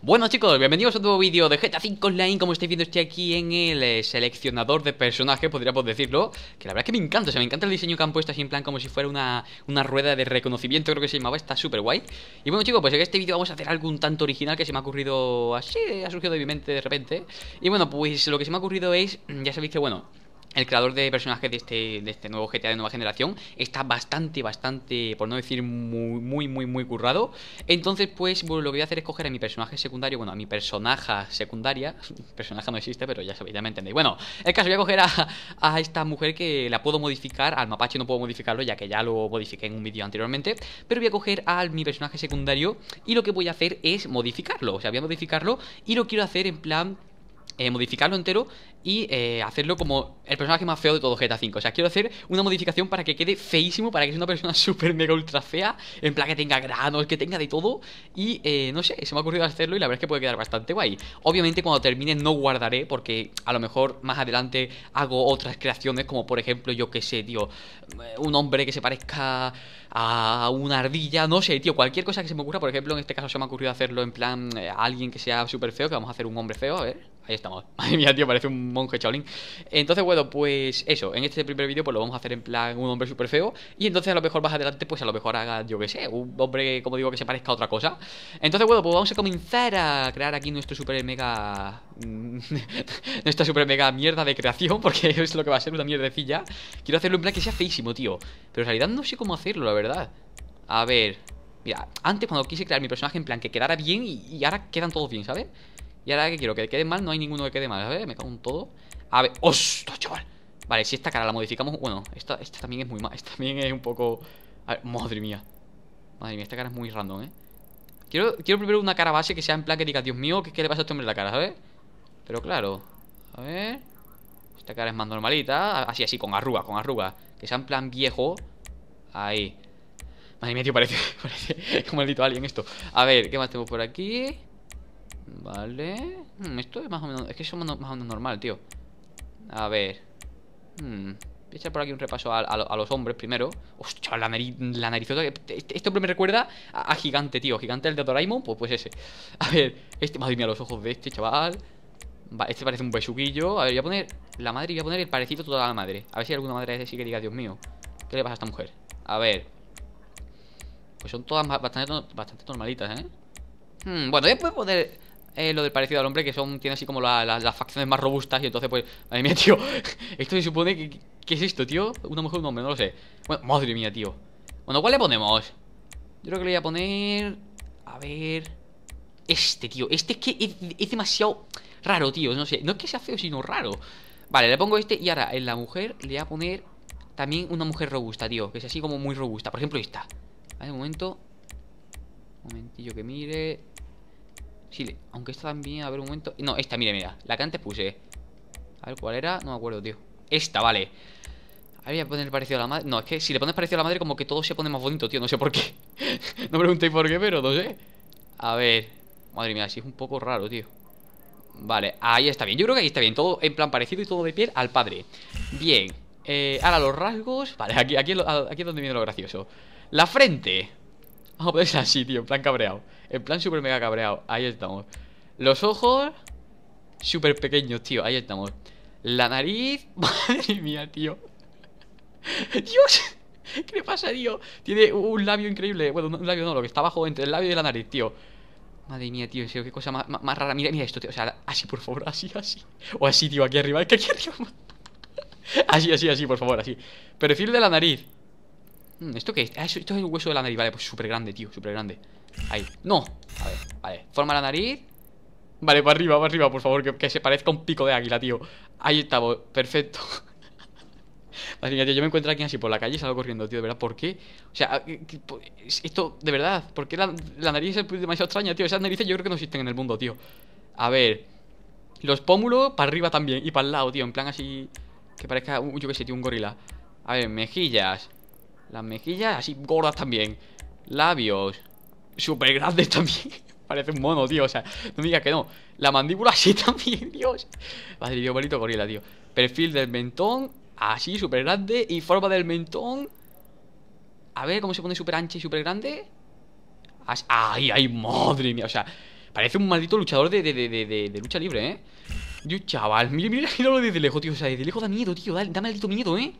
Bueno chicos, bienvenidos a un vídeo de GTA 5 Online Como estáis viendo estoy aquí en el eh, seleccionador de personajes, podríamos decirlo Que la verdad es que me encanta, o sea, me encanta el diseño que han puesto así en plan como si fuera una, una rueda de reconocimiento Creo que se llamaba, está súper guay Y bueno chicos, pues en este vídeo vamos a hacer algo un tanto original que se me ha ocurrido así, ha surgido de mi mente de repente Y bueno, pues lo que se me ha ocurrido es, ya sabéis que bueno el creador de personajes de este, este nuevo GTA de nueva generación está bastante, bastante, por no decir muy, muy, muy, muy currado. Entonces, pues lo que voy a hacer es coger a mi personaje secundario, bueno, a mi personaje secundaria. Personaje no existe, pero ya sabéis, ya me entendéis. Bueno, el caso, voy a coger a, a esta mujer que la puedo modificar. Al mapache no puedo modificarlo, ya que ya lo modifiqué en un vídeo anteriormente. Pero voy a coger a mi personaje secundario y lo que voy a hacer es modificarlo. O sea, voy a modificarlo y lo quiero hacer en plan eh, modificarlo entero y eh, hacerlo como el personaje más feo de todo GTA V. O sea, quiero hacer una modificación para que quede feísimo, para que sea una persona súper mega ultra fea, en plan que tenga granos, que tenga de todo. Y eh, no sé, se me ha ocurrido hacerlo y la verdad es que puede quedar bastante guay. Obviamente cuando termine no guardaré porque a lo mejor más adelante hago otras creaciones como por ejemplo, yo que sé, tío, un hombre que se parezca a una ardilla, no sé, tío, cualquier cosa que se me ocurra. Por ejemplo, en este caso se me ha ocurrido hacerlo en plan a alguien que sea súper feo, que vamos a hacer un hombre feo, a ver. Ahí estamos. Madre mía, tío, parece un monje chaolín. Entonces, bueno, pues eso. En este primer vídeo, pues lo vamos a hacer en plan un hombre súper feo. Y entonces, a lo mejor más adelante, pues a lo mejor haga, yo qué sé, un hombre, como digo, que se parezca a otra cosa. Entonces, bueno, pues vamos a comenzar a crear aquí nuestro super mega. Mm, nuestra super mega mierda de creación, porque es lo que va a ser una mierdecilla. Quiero hacerlo en plan que sea feísimo, tío. Pero en realidad no sé cómo hacerlo, la verdad. A ver. Mira, antes cuando quise crear mi personaje en plan que quedara bien y ahora quedan todos bien, ¿sabes? Y ahora que quiero que quede mal, no hay ninguno que quede mal. A ver, me cago en todo. A ver, ostras, ¡Oh, chaval! Vale, si esta cara la modificamos, bueno, esta, esta también es muy mal. Esta también es un poco. A ver, madre mía. Madre mía, esta cara es muy random, ¿eh? Quiero, quiero primero una cara base que sea en plan que diga, Dios mío, ¿qué, qué le pasa a este hombre la cara, ¿sabes? Pero claro, a ver. Esta cara es más normalita. Así, así, con arruga, con arruga Que sea en plan viejo. Ahí. Madre mía, tío, parece, parece maldito alguien esto. A ver, ¿qué más tenemos por aquí? Vale. Hmm, esto es más o menos... Es que es más o menos normal, tío. A ver. Hmm, voy a echar por aquí un repaso a, los hombres primero. Hostia, la, nariz, narizota. Este hombre me recuerda a, Gigante, tío. Gigante, el de Doraemon, pues, pues ese. A ver, este, madre mía, los ojos de este chaval. este parece un besuquillo. A ver, voy a poner la madre voy a poner el parecido toda la madre. A ver si hay alguna madre de que diga, Dios mío, ¿qué le pasa a esta mujer? A ver. Pues son todas bastante, normalitas, ¿eh? Hmm, bueno, ya a poner eh, lo del parecido al hombre, que son, tiene así como las facciones más robustas. Y entonces, pues, madre mía, tío, esto se supone que. ¿Qué es esto, tío? Una mujer, un hombre, no lo sé. Bueno, madre mía, tío. Bueno, ¿cuál le ponemos? Yo creo que le voy a poner. A ver. Este, tío. Este es que es, demasiado raro, tío. No sé. No es que sea feo, sino raro. Vale, le pongo este y ahora en la mujer le voy a poner también una mujer robusta, tío. Que es así como muy robusta. Por ejemplo, esta. Vale, un momento. Un momentillo que mire. Sí, aunque esta también, a ver un momento No, esta, mire, mira, la que antes puse A ver cuál era, no me acuerdo, tío Esta, vale había voy poner parecido a la madre No, es que si le pones parecido a la madre como que todo se pone más bonito, tío No sé por qué No me preguntéis por qué, pero no sé A ver Madre mía, si es un poco raro, tío Vale, ahí está bien Yo creo que ahí está bien Todo en plan parecido y todo de piel al padre Bien eh, Ahora los rasgos Vale, aquí, aquí, aquí es donde viene lo gracioso La frente Vamos a ser así, tío, en plan cabreado. En plan súper mega cabreado. Ahí estamos. Los ojos, súper pequeños, tío. Ahí estamos. La nariz, madre mía, tío. Dios, ¿qué le pasa, tío? Tiene un labio increíble. Bueno, un labio no, lo que está abajo entre el labio y la nariz, tío. Madre mía, tío, qué cosa más, rara. Mira, mira esto, tío. O sea, así, por favor, así, así. O así, tío, aquí arriba. Es que aquí arriba. así, así, así, por favor, así. Perfil de la nariz. Mm, ¿Esto qué es? Ah, esto es el hueso de la nariz. Vale, pues súper grande, tío, súper grande. Ahí. No. A ver, vale. Forma la nariz. Vale, para arriba, para arriba, por favor, que, se parezca un pico de águila, tío. Ahí está, perfecto. Madre mía, tío, yo me encuentro aquí así por la calle y salgo corriendo, tío, de verdad, ¿por qué? O sea, ah, esto, de verdad, ¿por qué la, la nariz es demasiado extraña, tío? Esas narices yo creo que no existen en el mundo, tío. A ver, los pómulos para arriba también y para el lado, tío, en plan así, que parezca, yo qué sé, tío, un gorila. A ver, mejillas, las mejillas así gordas también. Labios. Súper grandes también. Parece un mono, tío. O sea, no digas que no. La mandíbula así también, Dios. Madre mía, bonito gorila, tío. Perfil del mentón. Así, súper grande. Y forma del mentón. A ver cómo se pone súper ancha y súper grande. Ay, ay, madre mía. O sea, parece un maldito luchador de, de, de, de lucha libre, ¿eh? Yo, chaval, mira, mira, mira lo desde lejos, tío. O sea, de lejos da miedo, tío. da maldito miedo, ¿eh?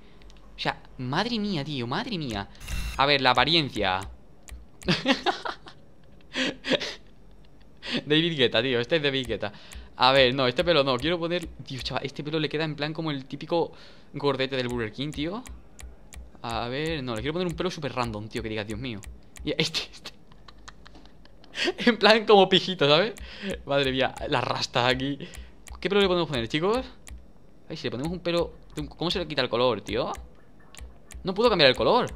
O sea, madre mía, tío, madre mía A ver, la apariencia David Guetta, tío, este es David Guetta A ver, no, este pelo no, quiero poner Dios, chaval, este pelo le queda en plan como el típico Gordete del Burger King, tío A ver, no, le quiero poner un pelo Súper random, tío, que diga, Dios mío Y este, este en plan como pijito, ¿sabes? Madre mía, la rasta aquí ¿Qué pelo le podemos poner, chicos? Ay, si le ponemos un pelo... ¿Cómo se le quita el color, tío? No puedo cambiar el color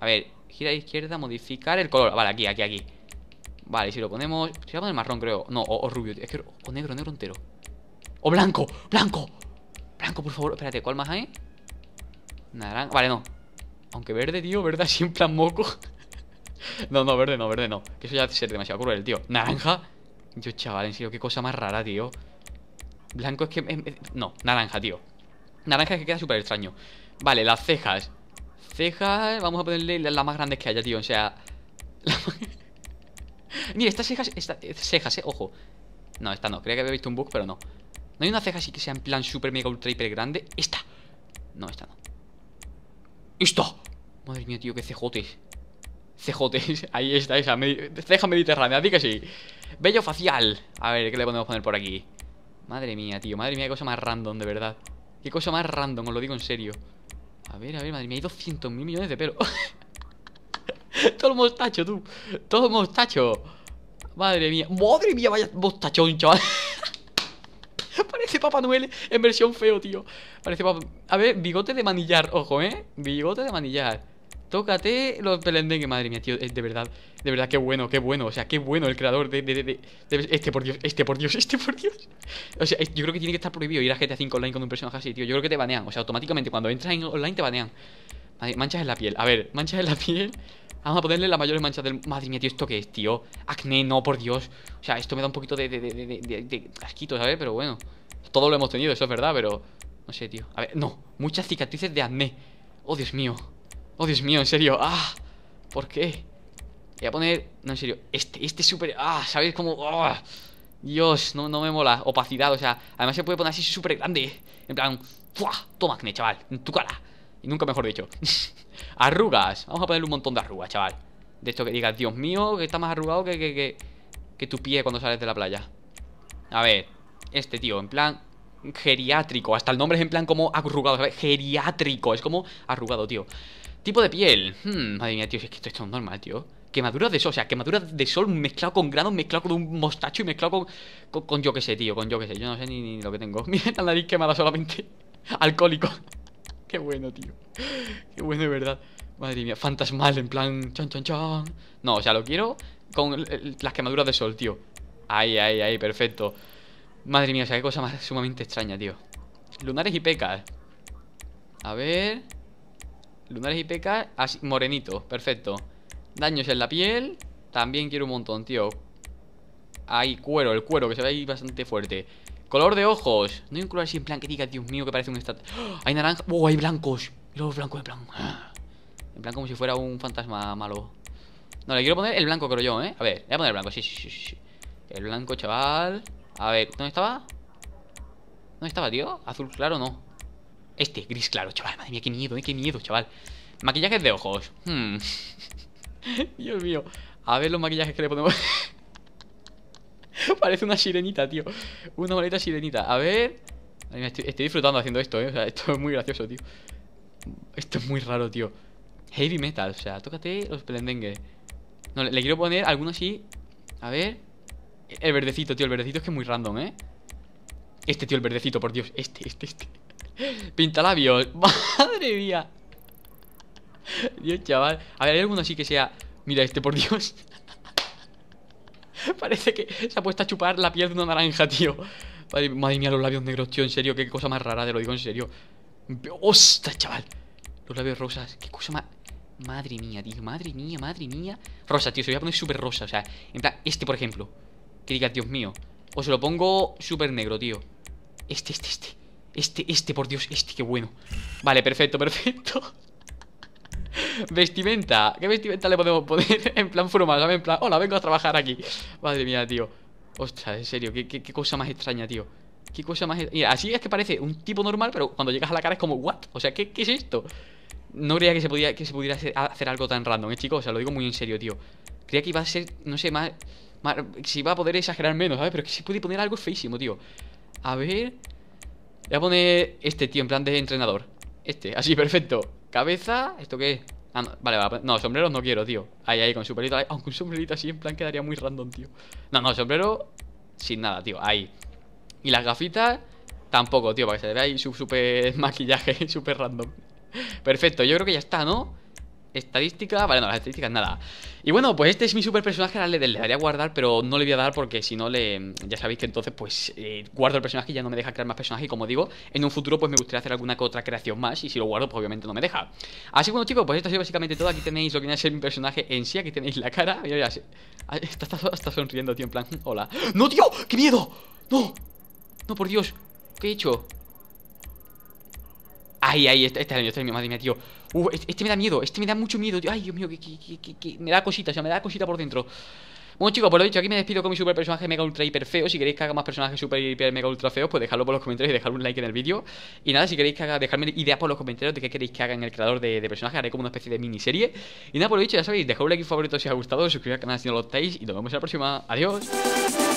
A ver, gira a izquierda, modificar el color Vale, aquí, aquí, aquí Vale, si lo ponemos... Si voy a poner marrón, creo No, o, rubio, es que... O negro, negro entero O blanco, blanco Blanco, por favor, espérate, ¿cuál más hay? Naranja, vale, no Aunque verde, tío, verde así en moco No, no, verde no, verde no Que eso ya ser demasiado cruel, tío Naranja Yo, chaval, en serio, qué cosa más rara, tío Blanco es que... Em, em, no, naranja, tío Naranja es que queda súper extraño Vale, las cejas Cejas, vamos a ponerle las más grandes que haya, tío O sea Mira, estas cejas, eh, cejas, eh, ojo No, esta no, creía que había visto un bug, pero no ¿No hay una ceja así que sea en plan super mega ultra hiper grande? Esta No, esta no ¡Esta! Madre mía, tío, qué cejotes Cejotes, ahí está esa Ceja mediterránea, así que sí Bello facial A ver, ¿qué le podemos poner por aquí? Madre mía, tío, madre mía, qué cosa más random, de verdad Qué cosa más random, os lo digo en serio. A ver, a ver, madre mía, hay 200 mil millones de pelo. Todo el mostacho, tú. Todo mostacho. Madre mía. Madre mía, vaya mostachón, chaval. Parece Papá Noel en versión feo, tío. Parece A ver, bigote de manillar, ojo, ¿eh? Bigote de manillar. Tócate los pelendengues. Madre mía, tío, es de verdad. De verdad, qué bueno, qué bueno. O sea, qué bueno el creador de, Este por Dios, este por Dios, este por Dios. O sea, yo creo que tiene que estar prohibido ir a GTA 5 online con un personaje así, tío. Yo creo que te banean. O sea, automáticamente cuando entras en online te banean. manchas en la piel. A ver, manchas en la piel. Vamos a ponerle las mayores manchas del... Madre mía, tío, ¿esto qué es, tío? Acné, no, por Dios. O sea, esto me da un poquito de, de, de, ¿sabes? Pero bueno. Todo lo hemos tenido, eso es verdad, pero... No sé, tío. A ver, no. Muchas cicatrices de acné. Oh, Dios mío. Oh, Dios mío, en serio. Ah, ¿por qué? Voy a poner... No, en serio. Este, este súper... Ah, ¿sabéis cómo? Ah, Dios, no, me mola. Opacidad, o sea... Además se puede poner así súper grande. En plan... ¡Fua! Toma, acné, chaval. En tu cara. Y nunca mejor dicho. arrugas. Vamos a ponerle un montón de arrugas, chaval. De esto que digas, Dios mío, que está más arrugado que, que, que, que tu pie cuando sales de la playa. A ver. Este, tío. En plan geriátrico. Hasta el nombre es en plan como arrugado, ¿sabes? Geriátrico. Es como arrugado, tío. Tipo de piel. Hmm, madre mía, tío, es que esto, es es normal, tío. Quemaduras de sol, o sea, quemaduras de sol mezclado con grano, mezclado con un mostacho y mezclado con, con, yo qué sé, tío, con yo qué sé. Yo no sé ni, lo que tengo. Mira la nariz quemada solamente. Alcohólico. Qué bueno, tío. Qué bueno, de verdad. Madre mía, fantasmal, en plan, chan, chan, chan. No, o sea, lo quiero con las quemaduras de sol, tío. Ay, ay, ay, perfecto. Madre mía, o sea, qué cosa más sumamente extraña, tío. Lunares y pecas. A ver. Lunares y pecas así, ah, morenito, perfecto. Daños en la piel, también quiero un montón, tío. Ahí, cuero, el cuero, que se ve ahí bastante fuerte. Color de ojos, no hay un color así en plan que diga, Dios mío, que parece un estat... ¡Ah! Hay naranja, ¡oh! Hay blancos. Y los blanco, en plan. ¡ah! En plan como si fuera un fantasma malo. No, le quiero poner el blanco, creo yo, ¿eh? A ver, le voy a poner el blanco, sí, sí, sí. El blanco, chaval. A ver, ¿dónde estaba? ¿Dónde estaba, tío? Azul claro, no. Este, gris claro, chaval. Madre mía, qué miedo, eh, qué miedo, chaval. Maquillajes de ojos. Hmm. Dios mío. A ver los maquillajes que le ponemos. Parece una sirenita, tío. Una maleta sirenita. A ver. Estoy, disfrutando haciendo esto, eh. O sea, esto es muy gracioso, tío. Esto es muy raro, tío. Heavy metal, o sea, tócate los pelendengues. No, le, le, quiero poner alguno así. A ver. El verdecito, tío. El verdecito es que es muy random, eh. Este, tío, el verdecito, por Dios. Este, este, este. Pinta labios Madre mía. Dios, chaval. A ver, hay alguno así que sea. Mira este, por Dios. Parece que se ha puesto a chupar la piel de una naranja, tío. Madre, mía, los labios negros, tío. En serio, qué cosa más rara, te lo digo en serio. ¡Ostras, chaval! Los labios rosas. Qué cosa más. Madre mía, tío. Madre mía, madre mía. Rosa, tío. Se voy a poner súper rosa. O sea, en plan, este, por ejemplo. Que diga, Dios mío. O se lo pongo súper negro, tío. Este, este, este. Este, este, por Dios, este, qué bueno Vale, perfecto, perfecto Vestimenta ¿Qué vestimenta le podemos poner? en plan ¿sabes? en plan, hola, vengo a trabajar aquí Madre mía, tío Ostras, en serio, qué, cosa más extraña, tío Qué cosa más... Mira, así es que parece un tipo normal Pero cuando llegas a la cara es como, what? O sea, ¿qué, qué es esto? No creía que se, podía, que se pudiera hacer, algo tan random, eh, chicos O sea, lo digo muy en serio, tío Creía que iba a ser, no sé, más... si iba a poder exagerar menos, ¿sabes? Pero que se puede poner algo feísimo, tío A ver... Voy a poner este, tío, en plan de entrenador Este, así, perfecto Cabeza, ¿esto qué ah, vale, vale, no, sombreros no quiero, tío Ahí, ahí, con su ahí. Aunque un sombrerito así en plan quedaría muy random, tío No, no, sombrero sin nada, tío, ahí Y las gafitas tampoco, tío, para que se vea ahí su super maquillaje, súper random Perfecto, yo creo que ya está, ¿no? Estadística Vale, no, las estadísticas nada. Y bueno, pues este es mi super personaje. Ahora le, le daría a guardar, pero no le voy a dar porque si no le. Ya sabéis que entonces, pues eh, guardo el personaje y ya no me deja crear más personajes. Y como digo, en un futuro, pues me gustaría hacer alguna otra creación más. Y si lo guardo, pues obviamente no me deja. Así que bueno, chicos, pues esto ha sido básicamente todo. Aquí tenéis lo que viene a ser mi personaje en sí. Aquí tenéis la cara. Mira, ya ah, está, está, está sonriendo, tío, en plan. Mm, hola. ¡No, tío! ¡Qué miedo! ¡No! ¡No, por Dios! ¿Qué he hecho? Ay, ay, este, este es el mío, este es el madre mía, tío uh, este, me da miedo, este me da mucho miedo, Ay, Dios mío, que, que, que, me da cosita, o sea, me da cosita por dentro bueno chicos, por lo dicho, aquí me despido con mi super personaje mega ultra hiper feo Si queréis que haga más personajes super hiper mega ultra feos Pues dejadlo por los comentarios y dejar un like en el vídeo Y nada, si queréis que haga, dejadme ideas por los comentarios De qué queréis que haga en el creador de, personajes Haré como una especie de miniserie Y nada, por lo dicho, ya sabéis, dejad un like favorito si os ha gustado Suscribiros al canal si no lo estáis Y nos vemos en la próxima, adiós